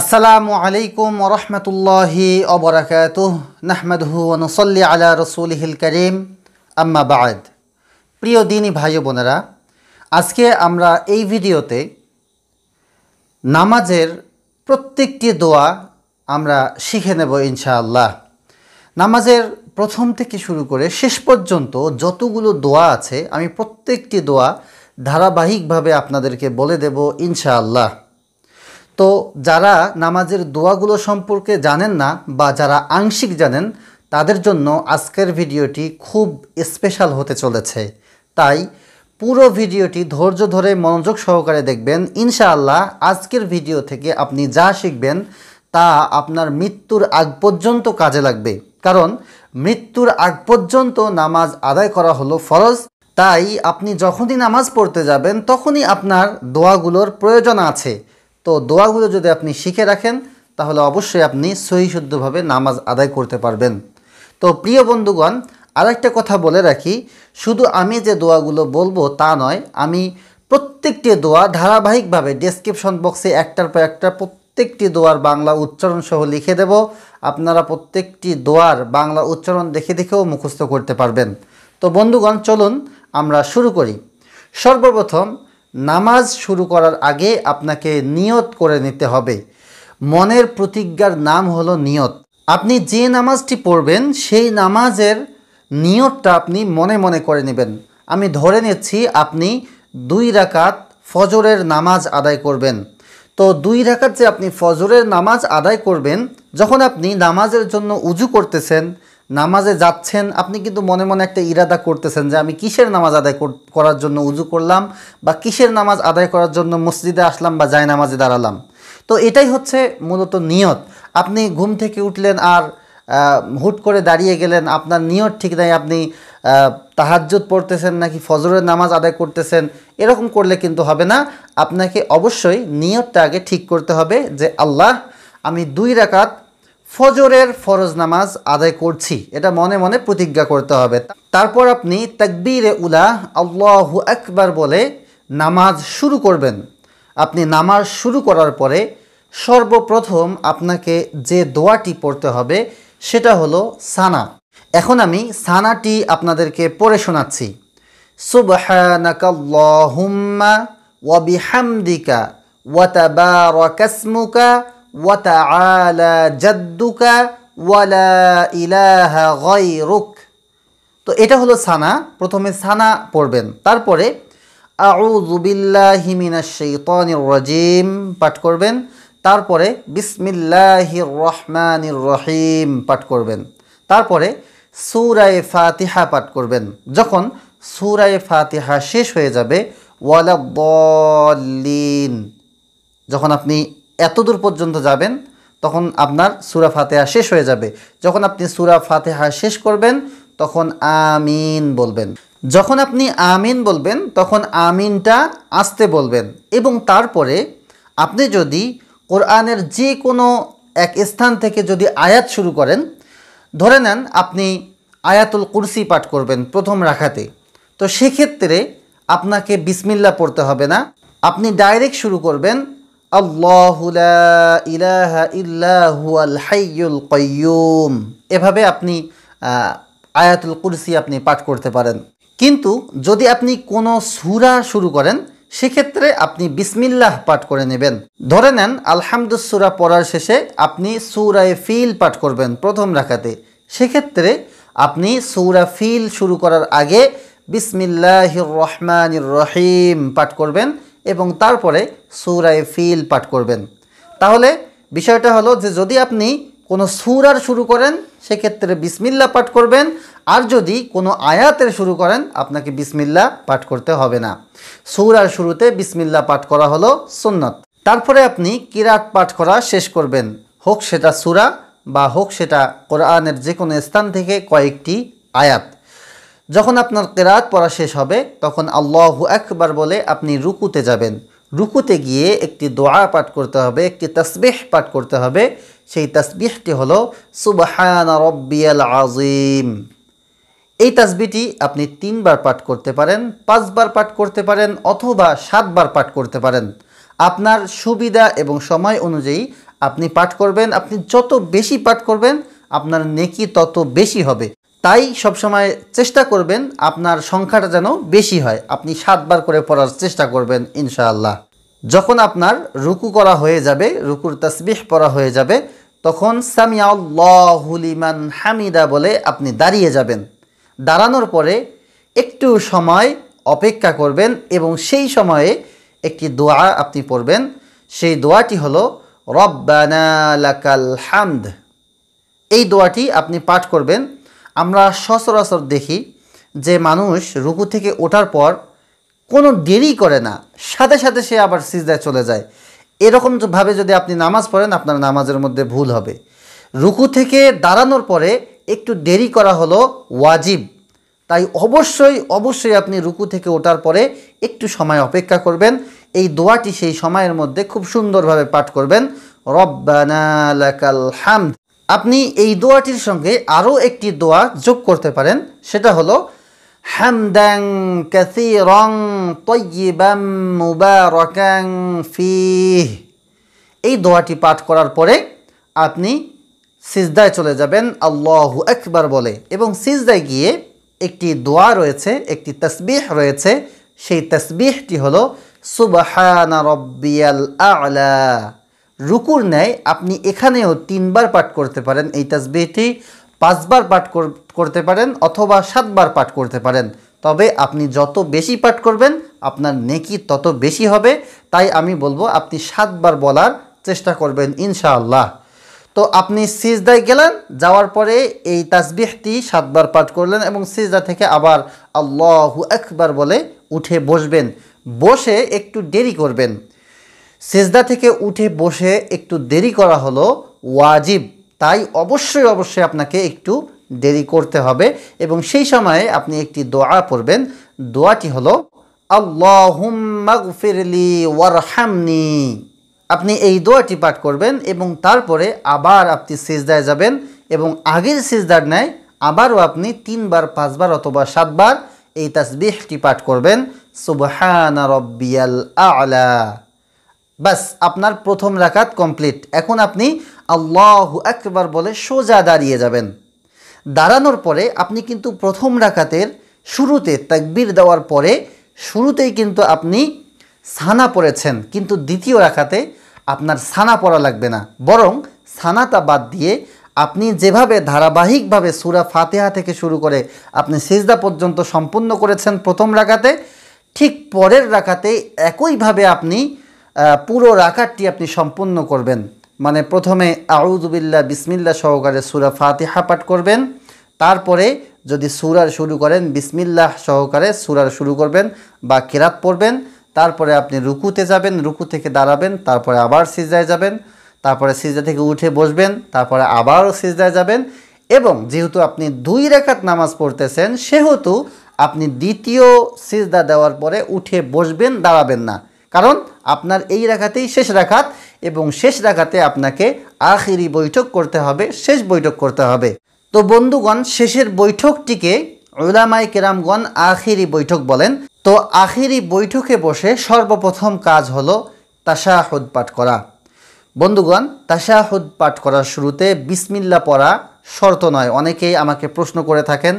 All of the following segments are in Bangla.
আসসালামু আলাইকুম রহমতুল্লাহি অবরাকাত নাহমাদহু অনুসল্লি আলা রসুলহিল করিম আম্মা বাদ প্রিয় দিনী ভাই বোনেরা আজকে আমরা এই ভিডিওতে নামাজের প্রত্যেকটি দোয়া আমরা শিখে নেব ইনশাআল্লাহ নামাজের প্রথম থেকে শুরু করে শেষ পর্যন্ত যতগুলো দোয়া আছে আমি প্রত্যেকটি দোয়া ধারাবাহিকভাবে আপনাদেরকে বলে দেব ইনশাআল্লাহ তো যারা নামাজের দোয়াগুলো সম্পর্কে জানেন না বা যারা আংশিক জানেন তাদের জন্য আজকের ভিডিওটি খুব স্পেশাল হতে চলেছে তাই পুরো ভিডিওটি ধৈর্য ধরে মনোযোগ সহকারে দেখবেন ইনশাআল্লাহ আজকের ভিডিও থেকে আপনি যা শিখবেন তা আপনার মৃত্যুর আগ পর্যন্ত কাজে লাগবে কারণ মৃত্যুর আগ পর্যন্ত নামাজ আদায় করা হলো ফরজ তাই আপনি যখনই নামাজ পড়তে যাবেন তখনই আপনার দোয়াগুলোর প্রয়োজন আছে তো দোয়াগুলো যদি আপনি শিখে রাখেন তাহলে অবশ্যই আপনি সহিশুদ্ধভাবে নামাজ আদায় করতে পারবেন তো প্রিয় বন্ধুগণ আরেকটা কথা বলে রাখি শুধু আমি যে দোয়াগুলো বলবো তা নয় আমি প্রত্যেকটি দোয়া ধারাবাহিকভাবে ডেসক্রিপশন বক্সে একটার পর একটা প্রত্যেকটি দোয়ার বাংলা উচ্চারণ সহ লিখে দেব আপনারা প্রত্যেকটি দোয়ার বাংলা উচ্চারণ দেখে দেখেও মুখস্থ করতে পারবেন তো বন্ধুগণ চলুন আমরা শুরু করি সর্বপ্রথম নামাজ শুরু করার আগে আপনাকে নিয়ত করে নিতে হবে মনের প্রতিজ্ঞার নাম হলো নিয়ত আপনি যে নামাজটি পড়বেন সেই নামাজের নিয়তটা আপনি মনে মনে করে নেবেন আমি ধরে নিচ্ছি আপনি দুই রাকাত ফজরের নামাজ আদায় করবেন তো দুই রাকাত যে আপনি ফজরের নামাজ আদায় করবেন যখন আপনি নামাজের জন্য উজু করতেছেন নামাজে যাচ্ছেন আপনি কিন্তু মনে মনে একটা ইরাদা করতেছেন যে আমি কিসের নামাজ আদায় করার জন্য উজু করলাম বা কিসের নামাজ আদায় করার জন্য মসজিদে আসলাম বা যায় নামাজে দাঁড়ালাম তো এটাই হচ্ছে মূলত নিয়ত আপনি ঘুম থেকে উঠলেন আর হুট করে দাঁড়িয়ে গেলেন আপনার নিয়ত ঠিক নাই আপনি তাহাজ্জুদ পড়তেছেন নাকি ফজরের নামাজ আদায় করতেছেন এরকম করলে কিন্তু হবে না আপনাকে অবশ্যই নিয়তটা আগে ঠিক করতে হবে যে আল্লাহ আমি দুই রাকাত ফজরের ফরজ নামাজ আদায় করছি এটা মনে মনে প্রতিজ্ঞা করতে হবে তারপর আপনি তাকবির উলা আল্লাহু আকবার বলে নামাজ শুরু করবেন আপনি নামাজ শুরু করার পরে সর্বপ্রথম আপনাকে যে দোয়াটি পড়তে হবে সেটা হলো সানা এখন আমি সানাটি আপনাদেরকে পড়ে শোনাচ্ছি সুবহানাকাল্লাহুম্মা ওয়া বিহামদিকা ওয়াতাআলা জাদ্দুকা ওয়ালা ইলাহা গায়রুক তো এটা হলো সানা প্রথমে সানা পড়বেন তারপরে আউযুবিল্লাহি মিনাশ শাইতানির রাজিম পাঠ করবেন তারপরে বিসমিল্লাহির রহমানির রহিম পাঠ করবেন তারপরে সুরায় ফাতিহা পাঠ করবেন যখন সুরায় ফাতিহা শেষ হয়ে যাবে ওয়ালাবলিন যখন আপনি এত দূর পর্যন্ত যাবেন তখন আপনার সুরা ফাতেহা শেষ হয়ে যাবে যখন আপনি সুরা ফাতেহা শেষ করবেন তখন আমিন বলবেন যখন আপনি আমিন বলবেন তখন আমিনটা আসতে বলবেন এবং তারপরে আপনি যদি কোরআনের যে কোনো এক স্থান থেকে যদি আয়াত শুরু করেন ধরে নেন আপনি আয়াতুল কুরসি পাঠ করবেন প্রথম রাখাতে তো সেক্ষেত্রে আপনাকে বিসমিল্লা পড়তে হবে না আপনি ডাইরেক্ট শুরু করবেন আল্লাহুলা এভাবে আপনি আয়াতুল কুরসি আপনি পাঠ করতে পারেন কিন্তু যদি আপনি কোনো সুরা শুরু করেন সেক্ষেত্রে আপনি বিসমিল্লাহ পাঠ করে নেবেন ধরে নেন আলহামদুসুরা পড়ার শেষে আপনি সুরায় ফিল পাঠ করবেন প্রথম রাখাতে সেক্ষেত্রে আপনি সুরা ফিল শুরু করার আগে বিসমিল্লাহ রহমান রহিম পাঠ করবেন এবং তারপরে সুরায় ফিল পাঠ করবেন তাহলে বিষয়টা হলো যে যদি আপনি কোনো সুরার শুরু করেন সেক্ষেত্রে বিসমিল্লা পাঠ করবেন আর যদি কোনো আয়াতের শুরু করেন আপনাকে বিসমিল্লা পাঠ করতে হবে না সুরার শুরুতে বিসমিল্লা পাঠ করা হলো সুন্নত তারপরে আপনি কিরাত পাঠ করা শেষ করবেন হোক সেটা সুরা বা হোক সেটা কোরআনের যে কোনো স্থান থেকে কয়েকটি আয়াত যখন আপনার কেরাত পড়া শেষ হবে তখন আল্লাহ একবার বলে আপনি রুকুতে যাবেন রুকুতে গিয়ে একটি দোয়া পাঠ করতে হবে একটি তসবিহ পাঠ করতে হবে সেই তসবিহটি হলো সুবহান রব্বিয়াল আজিম এই তাসবিটি আপনি তিনবার পাঠ করতে পারেন পাঁচবার পাঠ করতে পারেন অথবা সাতবার পাঠ করতে পারেন আপনার সুবিধা এবং সময় অনুযায়ী আপনি পাঠ করবেন আপনি যত বেশি পাঠ করবেন আপনার নেকি তত বেশি হবে তাই সবসময় চেষ্টা করবেন আপনার সংখ্যাটা যেন বেশি হয় আপনি সাতবার করে পড়ার চেষ্টা করবেন ইনশাআল্লাহ যখন আপনার রুকু করা হয়ে যাবে রুকুর তসবিহ পড়া হয়ে যাবে তখন সামিয়াউল্লাহুলিমান হামিদা বলে আপনি দাঁড়িয়ে যাবেন দাঁড়ানোর পরে একটু সময় অপেক্ষা করবেন এবং সেই সময়ে একটি দোয়া আপনি পড়বেন সেই দোয়াটি হল রব্বানা লাকাল হামদ এই দোয়াটি আপনি পাঠ করবেন আমরা সচরাচর দেখি যে মানুষ রুকু থেকে ওঠার পর কোনো দেরি করে না সাথে সাথে সে আবার সিজদায় চলে যায় এরকমভাবে যদি আপনি নামাজ পড়েন আপনার নামাজের মধ্যে ভুল হবে রুকু থেকে দাঁড়ানোর পরে একটু দেরি করা হলো ওয়াজিব তাই অবশ্যই অবশ্যই আপনি রুকু থেকে ওঠার পরে একটু সময় অপেক্ষা করবেন এই দোয়াটি সেই সময়ের মধ্যে খুব সুন্দরভাবে পাঠ করবেন রব্বানা লাকাল হামদ আপনি এই দোয়াটির সঙ্গে আরও একটি দোয়া যোগ করতে পারেন সেটা হলো হ্যামদ্যাং ক্যাসি রং তৈবাম মুবারকাং ফি এই দোয়াটি পাঠ করার পরে আপনি সিজদায় চলে যাবেন আল্লাহ একবার বলে এবং সিজদায় গিয়ে একটি দোয়া রয়েছে একটি তসবিহ রয়েছে সেই তসবিহটি হলো সুবহানা রব্বিয়াল আলা রুকুর ন্যায় আপনি এখানেও তিনবার পাঠ করতে পারেন এই তাসবিহটি পাঁচবার পাঠ করতে পারেন অথবা সাতবার পাঠ করতে পারেন তবে আপনি যত বেশি পাঠ করবেন আপনার নেকি তত বেশি হবে তাই আমি বলবো আপনি সাতবার বলার চেষ্টা করবেন ইনশাআল্লাহ তো আপনি সিজদায় গেলেন যাওয়ার পরে এই তাসবিহটি সাতবার পাঠ করলেন এবং সিজদা থেকে আবার আল্লাহু আকবার বলে উঠে বসবেন বসে একটু দেরি করবেন সেজদা থেকে উঠে বসে একটু দেরি করা হলো ওয়াজিব তাই অবশ্যই অবশ্যই আপনাকে একটু দেরি করতে হবে এবং সেই সময়ে আপনি একটি দোয়া পড়বেন দোয়াটি হল আল্লাহমগফিরলি ওয়ারহামনি আপনি এই দোয়াটি পাঠ করবেন এবং তারপরে আবার আপনি সিজদায় যাবেন এবং আগের সিজদার ন্যায় আবারও আপনি তিনবার পাঁচবার অথবা সাতবার এই তাসবিহটি পাঠ করবেন সুবহান রব্বিয়াল আলা ব্যাস আপনার প্রথম রাকাত কমপ্লিট এখন আপনি আল্লাহ একবার বলে সোজা দাঁড়িয়ে যাবেন দাঁড়ানোর পরে আপনি কিন্তু প্রথম রাকাতের শুরুতে তাকবির দেওয়ার পরে শুরুতেই কিন্তু আপনি সানা পড়েছেন কিন্তু দ্বিতীয় রাখাতে আপনার সানা পড়া লাগবে না বরং সানাটা বাদ দিয়ে আপনি যেভাবে ধারাবাহিকভাবে সুরা ফাতেহা থেকে শুরু করে আপনি সিজদা পর্যন্ত সম্পূর্ণ করেছেন প্রথম রাখাতে ঠিক পরের রাখাতে একইভাবে আপনি পুরো রাকাতটি আপনি সম্পূর্ণ করবেন মানে প্রথমে আউজুবিল্লা বিসমিল্লা সহকারে সুরা ফাতিহা পাঠ করবেন তারপরে যদি সুরার শুরু করেন বিসমিল্লাহ সহকারে সুরার শুরু করবেন বা কেরাত পড়বেন তারপরে আপনি রুকুতে যাবেন রুকু থেকে দাঁড়াবেন তারপরে আবার সিজদায় যাবেন তারপরে সিজদা থেকে উঠে বসবেন তারপরে আবারও সিজদায় যাবেন এবং যেহেতু আপনি দুই রেখাত নামাজ পড়তেছেন সেহেতু আপনি দ্বিতীয় সিজদা দেওয়ার পরে উঠে বসবেন দাঁড়াবেন না কারণ আপনার এই রাখাতেই শেষ রাখাত এবং শেষ রাখাতে আপনাকে আখিরি বৈঠক করতে হবে শেষ বৈঠক করতে হবে তো বন্ধুগণ শেষের বৈঠকটিকে ওলামাই কেরামগণ আখিরি বৈঠক বলেন তো আখিরি বৈঠকে বসে সর্বপ্রথম কাজ হলো তাশাহুদ পাঠ করা বন্ধুগণ তাশাহুদ পাঠ করার শুরুতে বিসমিল্লা পড়া শর্ত নয় অনেকেই আমাকে প্রশ্ন করে থাকেন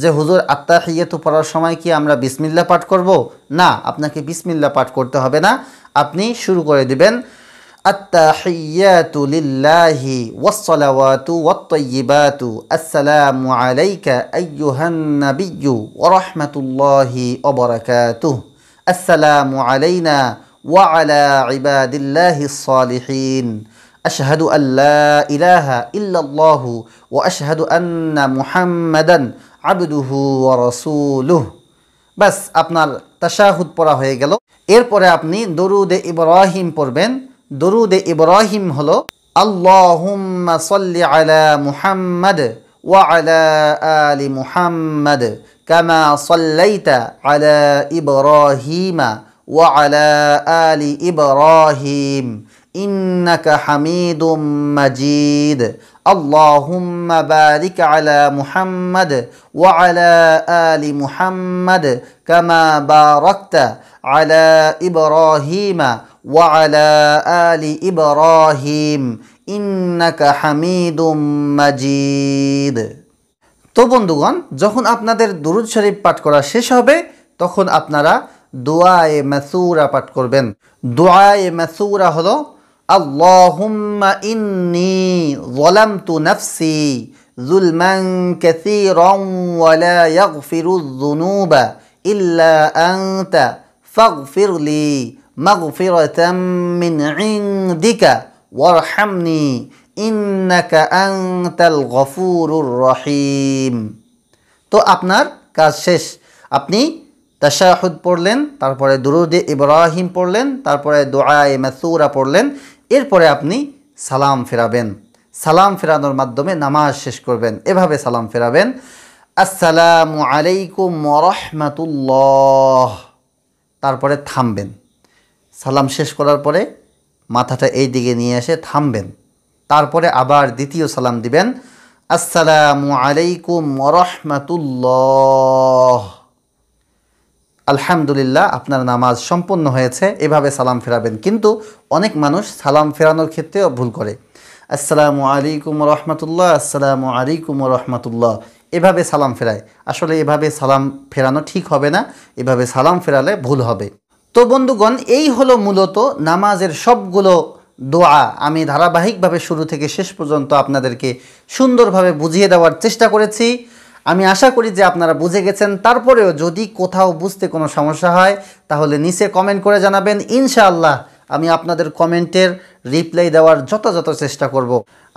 যে হুজুর আত্মাহিয়াতু পড়ার সময় কি আমরা বিসমিল্লা পাঠ করব না আপনাকে বিসমিল্লা পাঠ করতে হবে না আপনি শুরু করে দিবেন আত্তাহিয়াতু আসসালামু আলাইনা ওয়া আলা ইবাদিল্লাহিস সালিহিন أشهد أن لا إله إلا الله وأشهد أن محمدا عبده ورسوله বাস আপনার তাশাহুদ পড়া হয়ে গেল এরপরে আপনি দরুদে ইব্রাহিম পড়বেন দরুদে ইব্রাহিম হলো আল্লাহুম্মা সাল্লি আলা মুহাম্মাদ ওয়া আলা আলি মুহাম্মাদ কামা সাল্লাইতা আলা ইব্রাহিমা وعلى آل إبراهيم إنك حميد مجيد اللهم بارك على محمد وعلى آل محمد كما باركت على إبراهيم وعلى آل إبراهيم إنك حميد مجيد তো বন্ধুগণ যখন আপনাদের দুরুদ শরীফ পাঠ করা শেষ হবে তখন আপনারা দোয়ায়ে মাসুরা পাঠ করবেন দোয়ায়ে মাসুরা হলো আল্লাহুম্মা ইন্নি যলামতু নাফসি যুলমান কাসীরান ওয়া লা ইয়াগফিরুয যুনুবা ইল্লা আনতা ফাগফিরলি মাগফিরাতাম মিন ইনদিকা ওয়ারহামনি ইন্নাকা আনতাল গফুরুর রহিম তো আপনার কাজ শেষ আপনি তাশাহুদ পড়লেন তারপরে দুরুদে ইব্রাহিম পড়লেন তারপরে দোয়ায় মাসুরা পড়লেন এরপরে আপনি সালাম ফেরাবেন সালাম ফেরানোর মাধ্যমে নামাজ শেষ করবেন এভাবে সালাম ফেরাবেন আসসালামু আলাইকুম রহমাতুল্লাহ তারপরে থামবেন সালাম শেষ করার পরে মাথাটা এই দিকে নিয়ে এসে থামবেন তারপরে আবার দ্বিতীয় সালাম দিবেন আসসালামু আলাইকুম রহমাতুল্লাহ আলহামদুলিল্লাহ আপনার নামাজ সম্পূর্ণ হয়েছে এভাবে সালাম ফেরাবেন কিন্তু অনেক মানুষ সালাম ফেরানোর ক্ষেত্রেও ভুল করে আসসালামু আলাইকুম রহমতুল্লাহ আসসালামু আলাইকুম রহমতুল্লাহ এভাবে সালাম ফেরায় আসলে এভাবে সালাম ফেরানো ঠিক হবে না এভাবে সালাম ফেরালে ভুল হবে তো বন্ধুগণ এই হলো মূলত নামাজের সবগুলো দোয়া আমি ধারাবাহিকভাবে শুরু থেকে শেষ পর্যন্ত আপনাদেরকে সুন্দরভাবে বুঝিয়ে দেওয়ার চেষ্টা করেছি আমি আশা করি যে আপনারা বুঝে গেছেন তারপরেও যদি কোথাও বুঝতে কোনো সমস্যা হয় তাহলে নিচে কমেন্ট করে জানাবেন ইনশাআল্লাহ আমি আপনাদের কমেন্টের রিপ্লাই দেওয়ার যথাযথ চেষ্টা করব।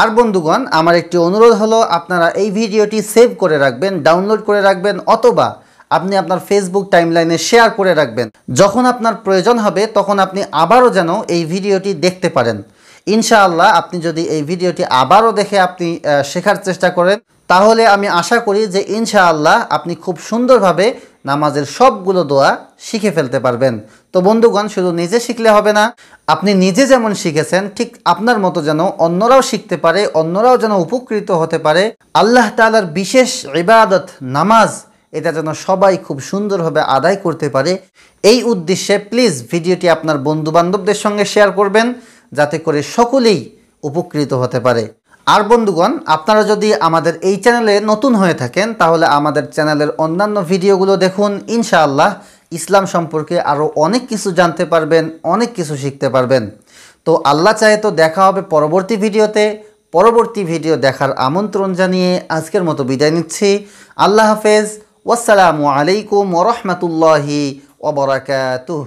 আর বন্ধুগণ আমার একটি অনুরোধ হলো আপনারা এই ভিডিওটি সেভ করে রাখবেন ডাউনলোড করে রাখবেন অথবা আপনি আপনার ফেসবুক টাইমলাইনে শেয়ার করে রাখবেন যখন আপনার প্রয়োজন হবে তখন আপনি আবারও যেন এই ভিডিওটি দেখতে পারেন ইনশাআল্লাহ আপনি যদি এই ভিডিওটি আবারও দেখে আপনি শেখার চেষ্টা করেন তাহলে আমি আশা করি যে ইনশাআল্লাহ আপনি খুব সুন্দরভাবে নামাজের সবগুলো দোয়া শিখে ফেলতে পারবেন তো বন্ধুগণ শুধু নিজে শিখলে হবে না আপনি নিজে যেমন শিখেছেন ঠিক আপনার মতো যেন অন্যরাও শিখতে পারে অন্যরাও যেন উপকৃত হতে পারে আল্লাহ তালার বিশেষ ইবাদত নামাজ এটা যেন সবাই খুব সুন্দরভাবে আদায় করতে পারে এই উদ্দেশ্যে প্লিজ ভিডিওটি আপনার বন্ধুবান্ধবদের সঙ্গে শেয়ার করবেন যাতে করে সকলেই উপকৃত হতে পারে আর বন্ধুগণ আপনারা যদি আমাদের এই চ্যানেলে নতুন হয়ে থাকেন তাহলে আমাদের চ্যানেলের অন্যান্য ভিডিওগুলো দেখুন ইনশাআল্লাহ ইসলাম সম্পর্কে আরও অনেক কিছু জানতে পারবেন অনেক কিছু শিখতে পারবেন তো আল্লাহ চাহে তো দেখা হবে পরবর্তী ভিডিওতে পরবর্তী ভিডিও দেখার আমন্ত্রণ জানিয়ে আজকের মতো বিদায় নিচ্ছি আল্লাহ হাফেজ ওয়াসালামু আলাইকুম ওরহমতুল্লাহি ওবরাকাতুহ